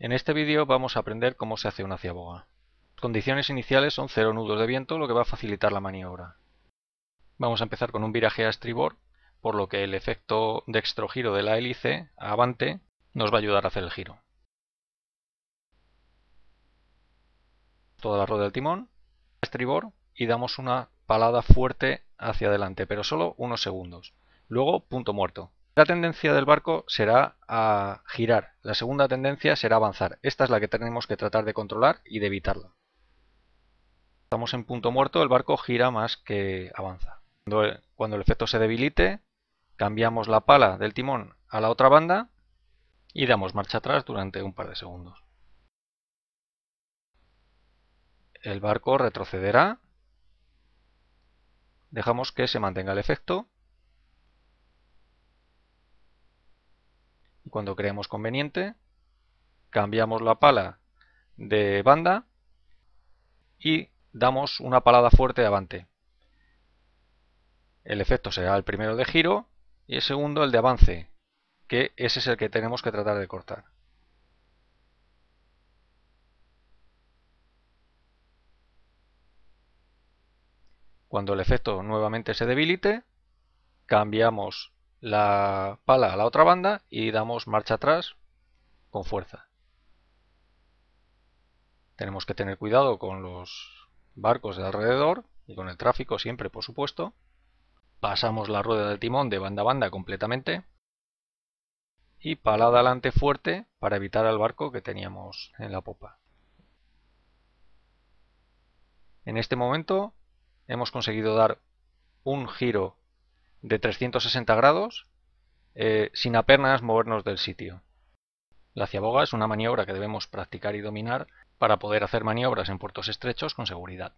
En este vídeo vamos a aprender cómo se hace una ciaboga. Las condiciones iniciales son cero nudos de viento, lo que va a facilitar la maniobra. Vamos a empezar con un viraje a estribor, por lo que el efecto de extrogiro de la hélice, a avante, nos va a ayudar a hacer el giro. Toda la rueda del timón, a estribor, y damos una palada fuerte hacia adelante, pero solo unos segundos. Luego, punto muerto. La tendencia del barco será a girar, la segunda tendencia será avanzar. Esta es la que tenemos que tratar de controlar y de evitarla. Estamos en punto muerto, el barco gira más que avanza. Cuando el, efecto se debilite, cambiamos la pala del timón a la otra banda y damos marcha atrás durante un par de segundos. El barco retrocederá, dejamos que se mantenga el efecto cuando creemos conveniente, cambiamos la pala de banda y damos una palada fuerte de avante. El efecto será el primero de giro y el segundo el de avance, que ese es el que tenemos que tratar de cortar. Cuando el efecto nuevamente se debilite, cambiamos la pala a la otra banda y damos marcha atrás con fuerza. Tenemos que tener cuidado con los barcos de alrededor y con el tráfico siempre, por supuesto. Pasamos la rueda del timón de banda a banda completamente. Y pala adelante fuerte para evitar al barco que teníamos en la popa. En este momento hemos conseguido dar un giro de 360 grados eh, sin apenas movernos del sitio. La ciaboga es una maniobra que debemos practicar y dominar para poder hacer maniobras en puertos estrechos con seguridad.